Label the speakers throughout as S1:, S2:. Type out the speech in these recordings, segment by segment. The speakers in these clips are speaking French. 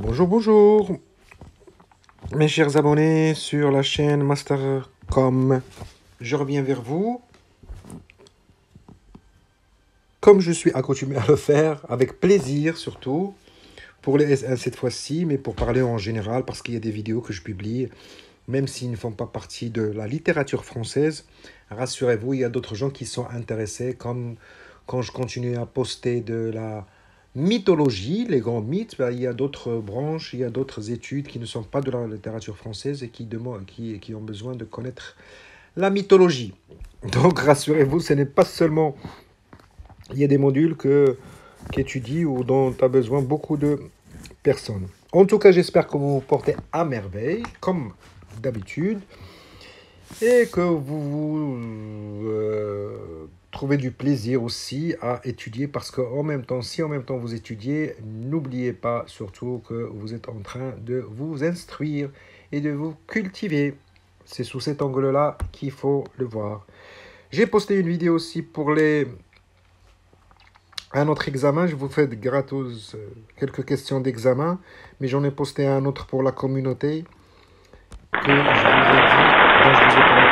S1: Bonjour, bonjour, mes chers abonnés sur la chaîne Mastercom. Je reviens vers vous. Comme je suis accoutumé à le faire, avec plaisir surtout, pour les S1 cette fois-ci, mais pour parler en général, parce qu'il y a des vidéos que je publie, même s'ils ne font pas partie de la littérature française, rassurez-vous, il y a d'autres gens qui sont intéressés, comme quand je continue à poster de la mythologie, les grands mythes, ben, il y a d'autres branches, il y a d'autres études qui ne sont pas de la littérature française et qui, demandent, qui, qui ont besoin de connaître la mythologie. Donc rassurez-vous, ce n'est pas seulement... Il y a des modules que qu'étudie ou dont a besoin beaucoup de personnes. En tout cas, j'espère que vous vous portez à merveille, comme d'habitude, et que vous vous euh, trouver du plaisir aussi à étudier parce que en même temps, si en même temps vous étudiez, n'oubliez pas surtout que vous êtes en train de vous instruire et de vous cultiver. C'est sous cet angle-là qu'il faut le voir. J'ai posté une vidéo aussi pour les un autre examen. Je vous fais gratos euh, quelques questions d'examen, mais j'en ai posté un autre pour la communauté que je vous ai dit,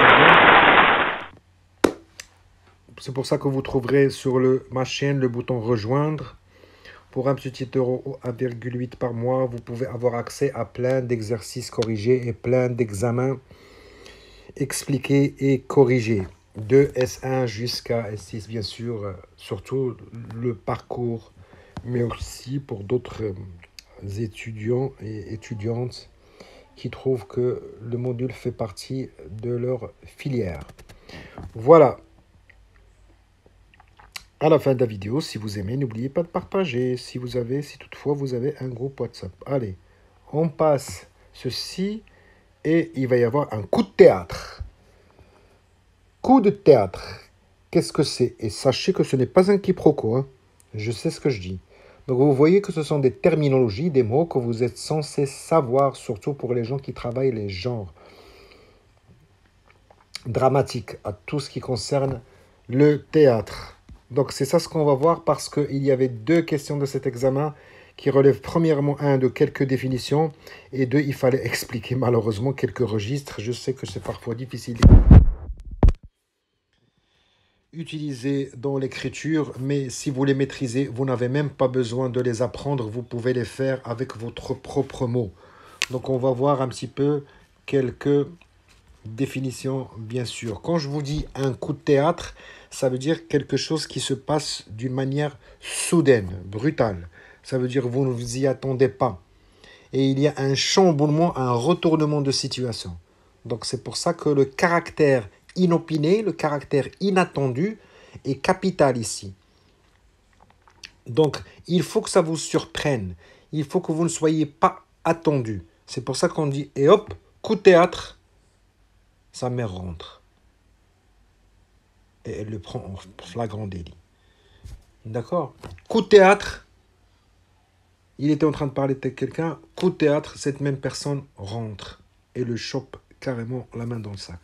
S1: c'est pour ça que vous trouverez sur le, ma chaîne le bouton rejoindre. Pour un petit euro 1,8 par mois, vous pouvez avoir accès à plein d'exercices corrigés et plein d'examens expliqués et corrigés. De S1 jusqu'à S6, bien sûr, euh, surtout le parcours, mais aussi pour d'autres euh, étudiants et étudiantes qui trouvent que le module fait partie de leur filière. Voilà à la fin de la vidéo, si vous aimez, n'oubliez pas de partager. Si vous avez, si toutefois vous avez un groupe WhatsApp. Allez, on passe ceci et il va y avoir un coup de théâtre. Coup de théâtre. Qu'est-ce que c'est Et sachez que ce n'est pas un quiproquo. Hein. Je sais ce que je dis. Donc vous voyez que ce sont des terminologies, des mots que vous êtes censés savoir, surtout pour les gens qui travaillent les genres dramatiques, à tout ce qui concerne le théâtre. Donc c'est ça ce qu'on va voir parce qu'il y avait deux questions de cet examen qui relèvent premièrement, un, de quelques définitions et deux, il fallait expliquer malheureusement quelques registres. Je sais que c'est parfois difficile utilisés dans l'écriture, mais si vous les maîtrisez, vous n'avez même pas besoin de les apprendre, vous pouvez les faire avec votre propre mot. Donc on va voir un petit peu quelques définitions, bien sûr. Quand je vous dis un coup de théâtre, ça veut dire quelque chose qui se passe d'une manière soudaine, brutale. Ça veut dire vous ne vous y attendez pas. Et il y a un chamboulement, un retournement de situation. Donc c'est pour ça que le caractère inopiné, le caractère inattendu est capital ici. Donc il faut que ça vous surprenne. Il faut que vous ne soyez pas attendu. C'est pour ça qu'on dit, et hop, coup de théâtre, sa mère rentre et elle le prend en flagrant délit. D'accord Coup de théâtre, il était en train de parler de quelqu'un, coup de théâtre, cette même personne rentre et le chope carrément la main dans le sac.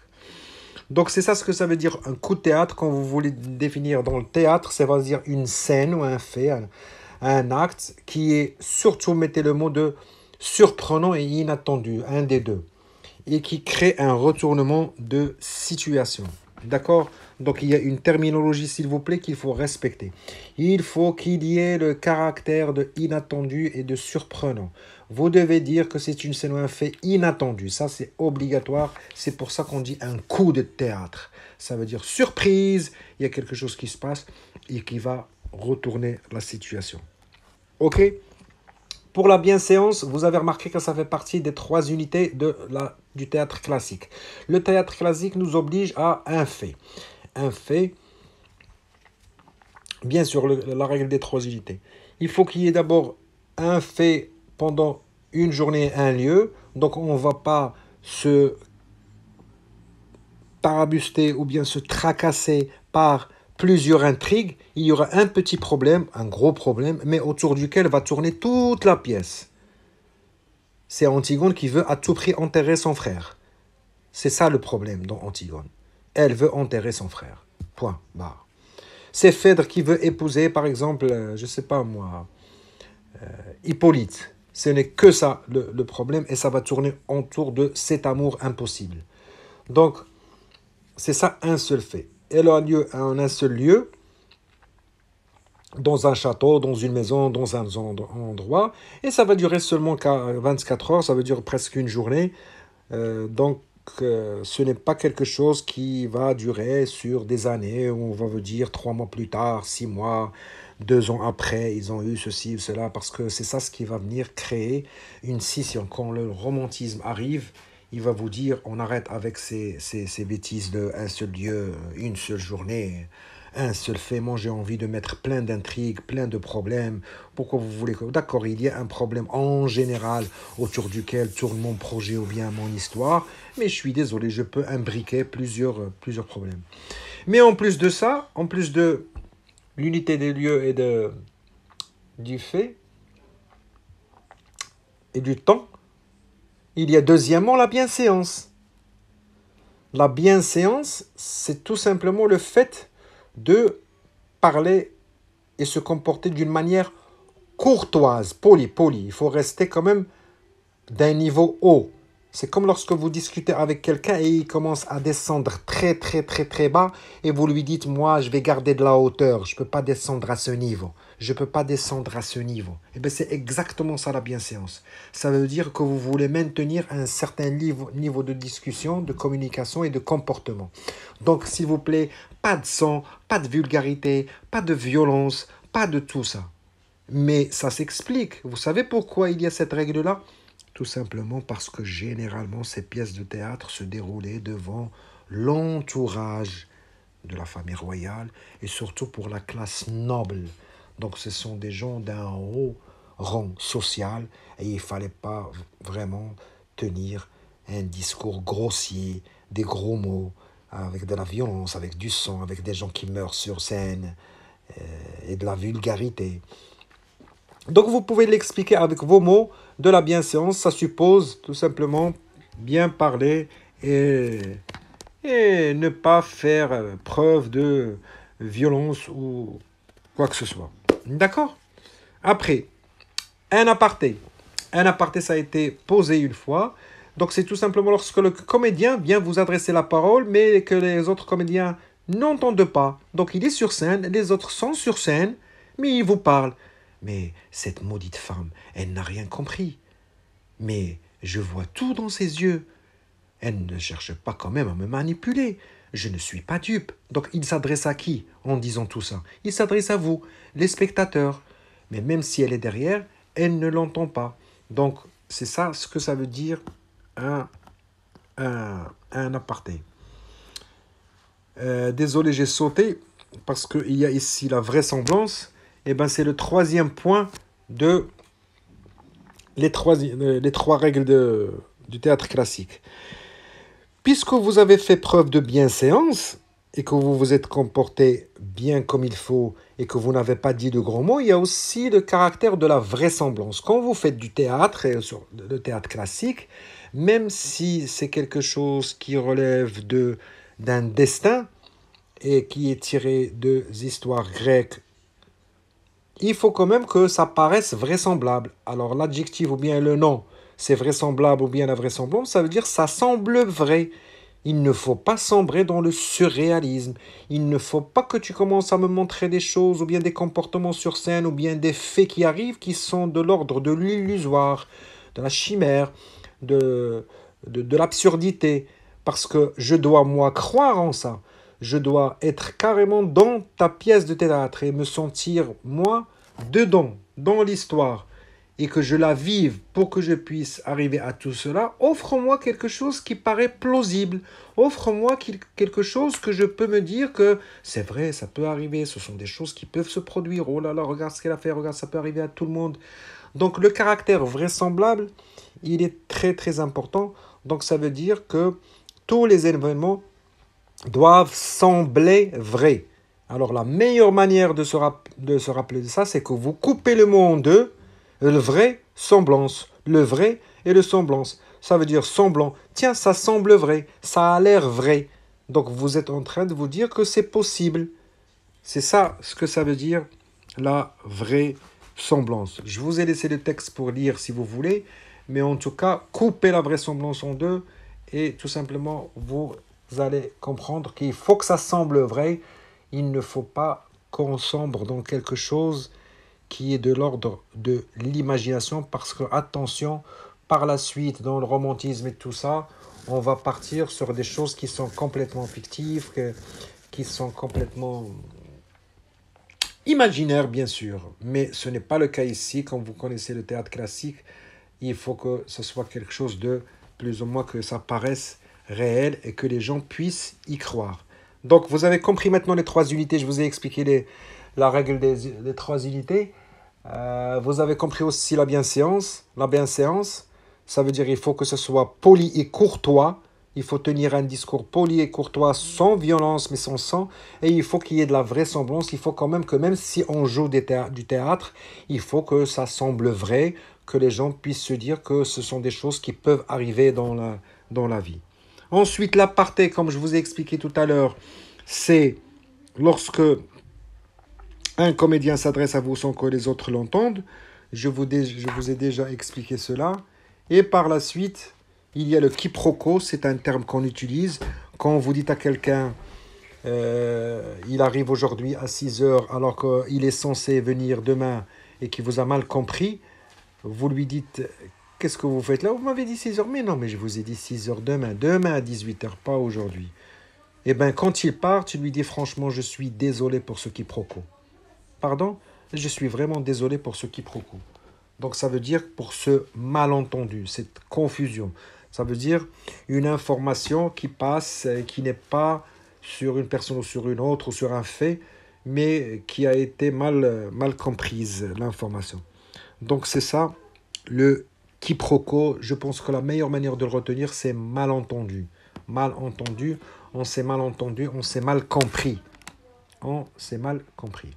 S1: Donc c'est ça ce que ça veut dire un coup de théâtre, quand vous voulez définir dans le théâtre, ça va dire une scène ou un fait, un acte qui est surtout, mettez le mot de surprenant et inattendu, un des deux, et qui crée un retournement de situation. D'accord donc il y a une terminologie, s'il vous plaît, qu'il faut respecter. Il faut qu'il y ait le caractère de inattendu et de surprenant. Vous devez dire que c'est une scène ou un fait inattendu. Ça, c'est obligatoire. C'est pour ça qu'on dit un coup de théâtre. Ça veut dire surprise. Il y a quelque chose qui se passe et qui va retourner la situation. OK pour la bienséance, vous avez remarqué que ça fait partie des trois unités de la, du théâtre classique. Le théâtre classique nous oblige à un fait un fait, bien sûr, la règle des trois unités. Il faut qu'il y ait d'abord un fait pendant une journée, un lieu. Donc on ne va pas se parabuster ou bien se tracasser par plusieurs intrigues. Il y aura un petit problème, un gros problème, mais autour duquel va tourner toute la pièce. C'est Antigone qui veut à tout prix enterrer son frère. C'est ça le problème dans Antigone. Elle veut enterrer son frère. Point barre. C'est Phèdre qui veut épouser, par exemple, euh, je ne sais pas moi, euh, Hippolyte. Ce n'est que ça le, problème et ça va tourner autour de cet amour impossible. Donc, c'est ça un seul fait. Elle a lieu en un seul lieu, dans un château, dans une maison, dans un endroit, et ça va durer seulement 24 heures, ça veut durer presque une journée. Euh, donc, que ce n'est pas quelque chose qui va durer sur des années. On va vous dire trois mois plus tard, six mois, deux ans après, ils ont eu ceci ou cela, parce que c'est ça ce qui va venir créer une scission. Quand le romantisme arrive, il va vous dire on arrête avec ces, ces bêtises de un seul lieu, une seule journée. Un seul fait, moi j'ai envie de mettre plein d'intrigues, plein de problèmes. Pourquoi vous voulez que... D'accord, il y a un problème en général autour duquel tourne mon projet ou bien mon histoire, mais je suis désolé, je peux imbriquer plusieurs, euh, plusieurs problèmes. Mais en plus de ça, en plus de l'unité des lieux et de, du fait et du temps, il y a deuxièmement la bienséance. La bienséance, c'est tout simplement le fait de parler et se comporter d'une manière courtoise, polie, polie. Il faut rester quand même d'un niveau haut. C'est comme lorsque vous discutez avec quelqu'un et il commence à descendre très très très très bas et vous lui dites moi je vais garder de la hauteur, je ne peux pas descendre à ce niveau, je ne peux pas descendre à ce niveau. Et eh bien c'est exactement ça la bienséance. Ça veut dire que vous voulez maintenir un certain niveau, niveau de discussion, de communication et de comportement. Donc s'il vous plaît, pas de sang, pas de vulgarité, pas de violence, pas de tout ça. Mais ça s'explique. Vous savez pourquoi il y a cette règle-là tout simplement parce que généralement ces pièces de théâtre se déroulaient devant l'entourage de la famille royale et surtout pour la classe noble. Donc ce sont des gens d'un haut rang social et il ne fallait pas vraiment tenir un discours grossier, des gros mots, avec de la violence, avec du sang, avec des gens qui meurent sur scène euh, et de la vulgarité. Donc vous pouvez l'expliquer avec vos mots, de la bienséance, ça suppose tout simplement bien parler et, et ne pas faire euh, preuve de violence ou quoi que ce soit. D'accord Après, un aparté. Un aparté, ça a été posé une fois. Donc c'est tout simplement lorsque le comédien vient vous adresser la parole, mais que les autres comédiens n'entendent pas. Donc il est sur scène, les autres sont sur scène, mais il vous parle. Mais cette maudite femme, elle n'a rien compris. Mais je vois tout dans ses yeux. Elle ne cherche pas quand même à me manipuler. Je ne suis pas dupe. Donc il s'adresse à qui en disant tout ça Il s'adresse à vous, les spectateurs. Mais même si elle est derrière, elle ne l'entend pas. Donc c'est ça ce que ça veut dire un, un, un aparté. Euh, désolé, j'ai sauté parce qu'il y a ici la vraisemblance eh ben, c'est le troisième point de les trois, euh, les trois règles de, du théâtre classique. Puisque vous avez fait preuve de bienséance et que vous vous êtes comporté bien comme il faut et que vous n'avez pas dit de gros mots, il y a aussi le caractère de la vraisemblance. Quand vous faites du théâtre, euh, le théâtre classique, même si c'est quelque chose qui relève de d'un destin et qui est tiré de histoires grecques il faut quand même que ça paraisse vraisemblable. Alors l'adjectif ou bien le nom, c'est vraisemblable ou bien la vraisemblance. ça veut dire ça semble vrai. Il ne faut pas sombrer dans le surréalisme. Il ne faut pas que tu commences à me montrer des choses ou bien des comportements sur scène ou bien des faits qui arrivent qui sont de l'ordre de l'illusoire, de la chimère, de, de l'absurdité. Parce que je dois, moi, croire en ça je dois être carrément dans ta pièce de théâtre et me sentir, moi, dedans, dans l'histoire, et que je la vive pour que je puisse arriver à tout cela, offre-moi quelque chose qui paraît plausible, offre-moi quelque chose que je peux me dire que c'est vrai, ça peut arriver, ce sont des choses qui peuvent se produire, oh là là, regarde ce qu'elle a fait, regarde, ça peut arriver à tout le monde. Donc le caractère vraisemblable, il est très très important, donc ça veut dire que tous les événements doivent sembler vrais. Alors la meilleure manière de se, rappeler de ça, c'est que vous coupez le mot en deux, le vrai, semblance, le vrai et le semblance. Ça veut dire semblant. Tiens, ça semble vrai, ça a l'air vrai. Donc vous êtes en train de vous dire que c'est possible. C'est ça ce que ça veut dire, la vraie semblance. Je vous ai laissé le texte pour lire si vous voulez, mais en tout cas, coupez la vraie semblance en deux et tout simplement vous vous allez comprendre qu'il faut que ça semble vrai. Il ne faut pas qu'on sombre dans quelque chose qui est de l'ordre de l'imagination parce que, attention, par la suite, dans le romantisme et tout ça, on va partir sur des choses qui sont complètement fictives, qui sont complètement imaginaires, bien sûr. Mais ce n'est pas le cas ici. Quand vous connaissez le théâtre classique, il faut que ce soit quelque chose de plus ou moins que ça paraisse réel et que les gens puissent y croire. Donc vous avez compris maintenant les trois unités, je vous ai expliqué la règle des, trois unités. Euh, vous avez compris aussi la bienséance. La bienséance, ça veut dire il faut que ce soit poli et courtois. Il faut tenir un discours poli et courtois, sans violence, mais sans sang. Et il faut qu'il y ait de la vraisemblance. Il faut quand même que même si on joue du théâtre, il faut que ça semble vrai, que les gens puissent se dire que ce sont des choses qui peuvent arriver dans dans la vie. Ensuite, l'aparté, comme je vous ai expliqué tout à l'heure, c'est lorsque un comédien s'adresse à vous sans que les autres l'entendent. Je vous, ai déjà expliqué cela. Et par la suite, il y a le quiproquo, c'est un terme qu'on utilise quand vous dites à quelqu'un euh, il arrive aujourd'hui à 6 heures alors qu'il est censé venir demain et qui vous a mal compris, vous lui dites Qu'est-ce que vous faites là Vous m'avez dit 6 heures. Mais non, mais je vous ai dit 6 heures demain. Demain à 18 heures, pas aujourd'hui. Eh bien, quand il part, tu lui dis franchement, je suis désolé pour ce quiproquo. Pardon Je suis vraiment désolé pour ce quiproquo. Donc ça veut dire pour ce malentendu, cette confusion. Ça veut dire une information qui passe, euh, qui n'est pas sur une personne ou sur une autre ou sur un fait, mais qui a été mal, euh, mal comprise, l'information. Donc c'est ça le quiproquo, je pense que la meilleure manière de le retenir, c'est malentendu. Malentendu, on s'est malentendu, on s'est mal compris. On s'est mal compris.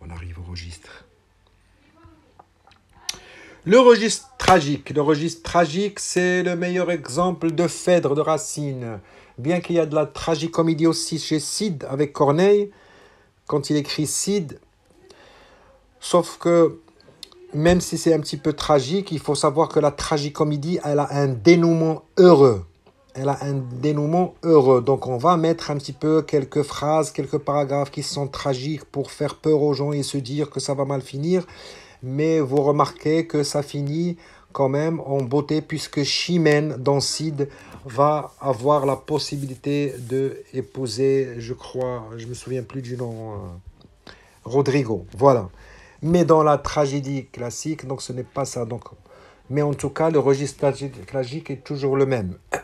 S1: On arrive au registre. Le registre tragique. Le registre tragique, c'est le meilleur exemple de Phèdre de Racine. Bien qu'il y a de la tragicomédie aussi chez Cid avec Corneille, quand il écrit Cid, sauf que même si c'est un petit peu tragique, il faut savoir que la tragicomédie, elle a un dénouement heureux. Elle a un dénouement heureux. Donc on va mettre un petit peu quelques phrases, quelques paragraphes qui sont tragiques pour faire peur aux gens et se dire que ça va mal finir. Mais vous remarquez que ça finit quand même en beauté puisque Chimène d'Ancide va avoir la possibilité de épouser, je crois, je me souviens plus du nom, euh, Rodrigo. Voilà. Mais dans la tragédie classique, donc ce n'est pas ça. Donc, mais en tout cas, le registre tragique est toujours le même.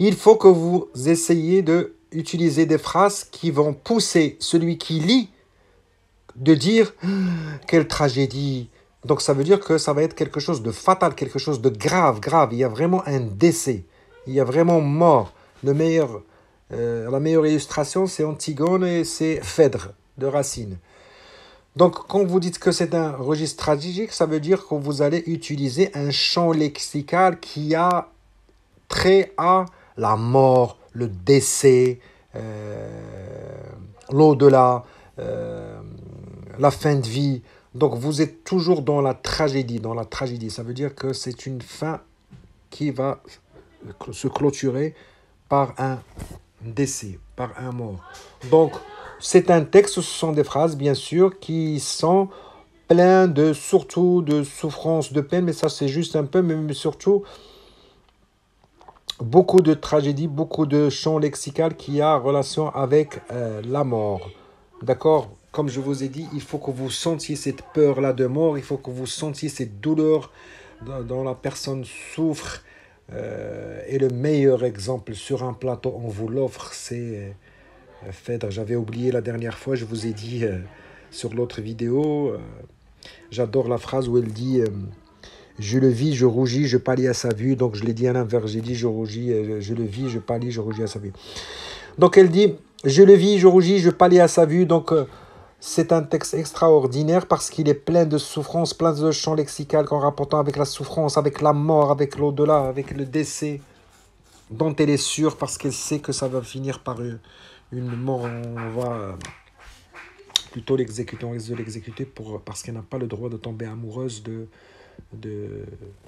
S1: Il faut que vous essayiez de des phrases qui vont pousser celui qui lit de dire quelle tragédie. Donc ça veut dire que ça va être quelque chose de fatal, quelque chose de grave, grave. Il y a vraiment un décès, il y a vraiment mort. Euh, la meilleure illustration, c'est Antigone et c'est Phèdre de Racine. Donc, quand vous dites que c'est un registre stratégique, ça veut dire que vous allez utiliser un champ lexical qui a trait à la mort, le décès, euh, l'au-delà, euh, la fin de vie. Donc, vous êtes toujours dans la tragédie, dans la tragédie. Ça veut dire que c'est une fin qui va se clôturer par un décès, par un mort. Donc, c'est un texte, ce sont des phrases bien sûr qui sont pleines de surtout de souffrance, de peine, mais ça c'est juste un peu, mais surtout beaucoup de tragédies, beaucoup de chants lexicales qui a relation avec euh, la mort. D'accord Comme je vous ai dit, il faut que vous sentiez cette peur-là de mort, il faut que vous sentiez cette douleur dont la personne souffre. Euh, et le meilleur exemple sur un plateau, on vous l'offre, c'est euh, Phèdre, j'avais oublié la dernière fois, je vous ai dit euh, sur l'autre vidéo, euh, j'adore la phrase où elle dit euh, Je le vis, je rougis, je pâlis à sa vue. Donc je l'ai dit à l'inverse, j'ai dit Je rougis, je le vis, je pâlis, je rougis à sa vue. Donc elle dit Je le vis, je rougis, je pâlis à sa vue. Donc. c'est un texte extraordinaire parce qu'il est plein de souffrance, plein de champs lexical qu'en rapportant avec la souffrance, avec la mort, avec l'au-delà, avec le décès, dont elle est sûre parce qu'elle sait que ça va finir par eux une mort, on va euh, plutôt l'exécuter, on risque de l'exécuter pour, parce qu'elle n'a pas le droit de tomber amoureuse de, de,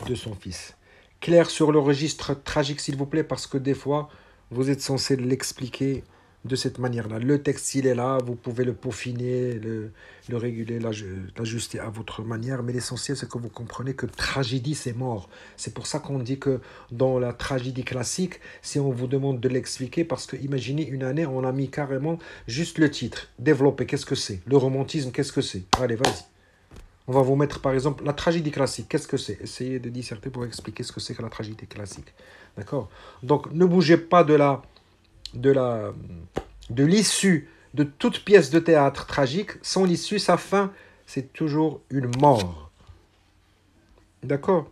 S1: de son fils. Claire sur le registre tragique, s'il vous plaît, parce que des fois, vous êtes censé l'expliquer de cette manière-là. Le texte, il est là, vous pouvez le peaufiner, le, le réguler, l'ajuster à votre manière, mais l'essentiel, c'est que vous comprenez que tragédie, c'est mort. C'est pour ça qu'on dit que dans la tragédie classique, si on vous demande de l'expliquer, parce que imaginez une année, on a mis carrément juste le titre, développer, qu'est-ce que c'est Le romantisme, qu'est-ce que c'est Allez, vas-y. On va vous mettre par exemple la tragédie classique. Qu'est-ce que c'est Essayez de disserter pour expliquer ce que c'est que la tragédie classique. D'accord Donc ne bougez pas de la de la de l'issue de toute pièce de théâtre tragique, son issue sa fin, c'est toujours une mort. D'accord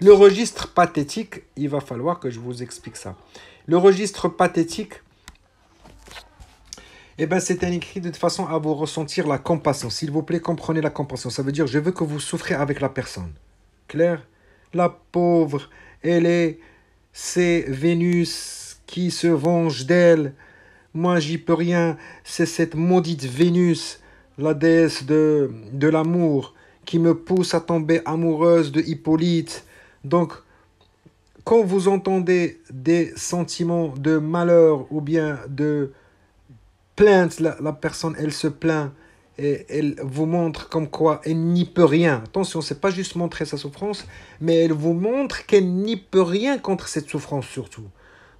S1: Le registre pathétique, il va falloir que je vous explique ça. Le registre pathétique, et eh ben, c'est un écrit de façon à vous ressentir la compassion. S'il vous plaît, comprenez la compassion. Ça veut dire, je veux que vous souffrez avec la personne. Claire La pauvre, elle est... C'est Vénus, qui se venge d'elle. Moi, j'y peux rien, c'est cette maudite Vénus, la déesse de, de l'amour, qui me pousse à tomber amoureuse de Hippolyte. Donc, quand vous entendez des sentiments de malheur ou bien de plainte, la, personne, elle se plaint et elle vous montre comme quoi elle n'y peut rien. Attention, n'est pas juste montrer sa souffrance, mais elle vous montre qu'elle n'y peut rien contre cette souffrance surtout.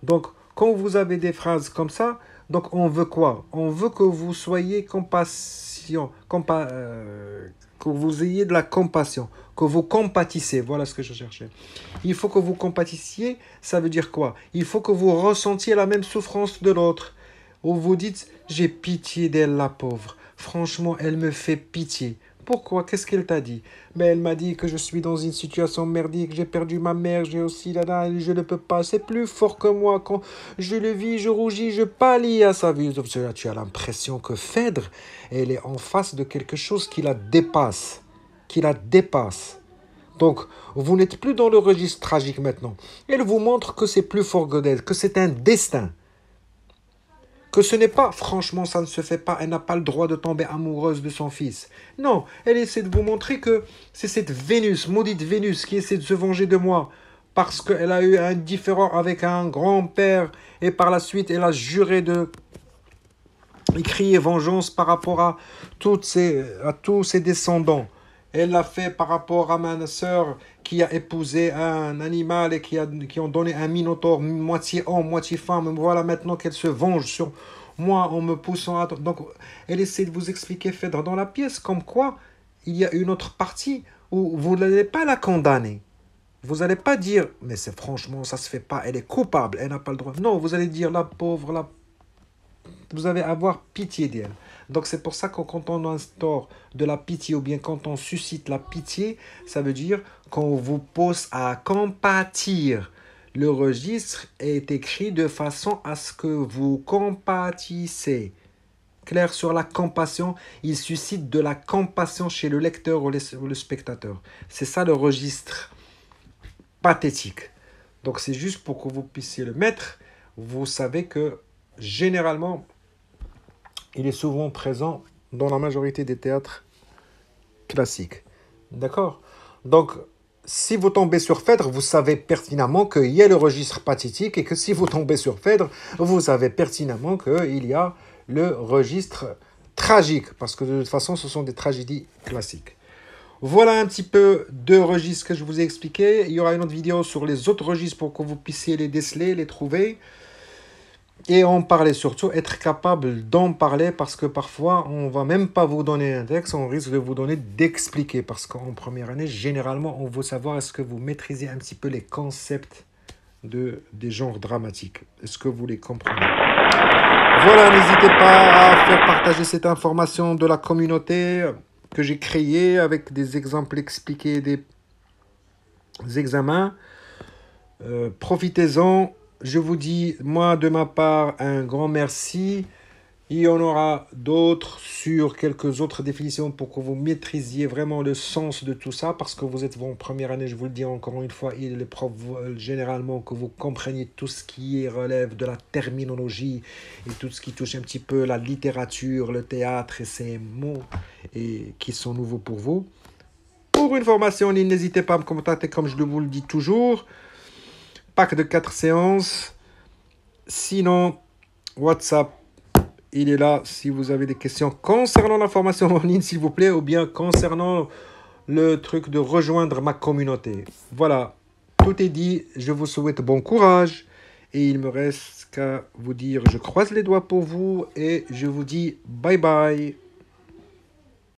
S1: Donc, quand vous avez des phrases comme ça, donc on veut quoi On veut que vous soyez compassion, euh, que vous ayez de la compassion, que vous compatissez. Voilà ce que je cherchais. Il faut que vous compatissiez, ça veut dire quoi Il faut que vous ressentiez la même souffrance de l'autre. Ou vous dites, j'ai pitié d'elle, la pauvre. Franchement, elle me fait pitié. Pourquoi Qu'est-ce qu'elle t'a dit Mais elle m'a dit que je suis dans une situation merdique, j'ai perdu ma mère, j'ai aussi la dalle, je ne peux pas, c'est plus fort que moi. Quand je le vis, je rougis, je pâlis à sa vue. Tu as l'impression que Phèdre, elle est en face de quelque chose qui la dépasse. Qui la dépasse. Donc, vous n'êtes plus dans le registre tragique maintenant. Elle vous montre que c'est plus fort que d'elle, que c'est un destin que ce n'est pas franchement ça ne se fait pas, elle n'a pas le droit de tomber amoureuse de son fils. Non, elle essaie de vous montrer que c'est cette Vénus, maudite Vénus, qui essaie de se venger de moi parce qu'elle a eu un différend avec un grand-père et par la suite elle a juré de crier vengeance par rapport à, toutes à tous ses descendants. Elle l'a fait par rapport à ma soeur qui a épousé un animal et qui, a, qui ont donné un minotaure, moitié homme, moitié femme. Voilà maintenant qu'elle se venge sur moi en me poussant à... Donc, elle essaie de vous expliquer, Phèdre, dans la pièce, comme quoi il y a une autre partie où vous n'allez pas la condamner. Vous n'allez pas dire, mais c'est franchement, ça se fait pas, elle est coupable, elle n'a pas le droit. Non, vous allez dire, la pauvre, la... vous allez avoir pitié d'elle. Donc c'est pour ça que quand on instaure de la pitié ou bien quand on suscite la pitié, ça veut dire qu'on vous pose à compatir. Le registre est écrit de façon à ce que vous compatissez. Clair sur la compassion, il suscite de la compassion chez le lecteur ou le spectateur. C'est ça le registre pathétique. Donc c'est juste pour que vous puissiez le mettre. Vous savez que généralement, il est souvent présent dans la majorité des théâtres classiques. D'accord Donc, si vous tombez sur Phèdre, vous savez pertinemment qu'il y a le registre pathétique et que si vous tombez sur Phèdre, vous savez pertinemment qu'il y a le registre tragique, parce que de toute façon, ce sont des tragédies classiques. Voilà un petit peu de registres que je vous ai expliqués. Il y aura une autre vidéo sur les autres registres pour que vous puissiez les déceler, les trouver et en parler surtout, être capable d'en parler parce que parfois on va même pas vous donner un texte, on risque de vous donner d'expliquer parce qu'en première année, généralement, on veut savoir est-ce que vous maîtrisez un petit peu les concepts de, des genres dramatiques. Est-ce que vous les comprenez Voilà, n'hésitez pas à faire partager cette information de la communauté que j'ai créée avec des exemples expliqués des examens. Euh, profitez-en je vous dis, moi, de ma part, un grand merci. Il y en aura d'autres sur quelques autres définitions pour que vous maîtrisiez vraiment le sens de tout ça, parce que vous êtes en première année, je vous le dis encore une fois, il est prof euh, généralement que vous compreniez tout ce qui relève de la terminologie et tout ce qui touche un petit peu la littérature, le théâtre et ces mots et, qui sont nouveaux pour vous. Pour une formation n'hésitez pas à me contacter comme je vous le dis toujours pack de quatre séances. Sinon, WhatsApp, il est là si vous avez des questions concernant la formation en ligne, s'il vous plaît, ou bien concernant le truc de rejoindre ma communauté. Voilà, tout est dit. Je vous souhaite bon courage. Et il me reste qu'à vous dire, je croise les doigts pour vous et je vous dis bye bye.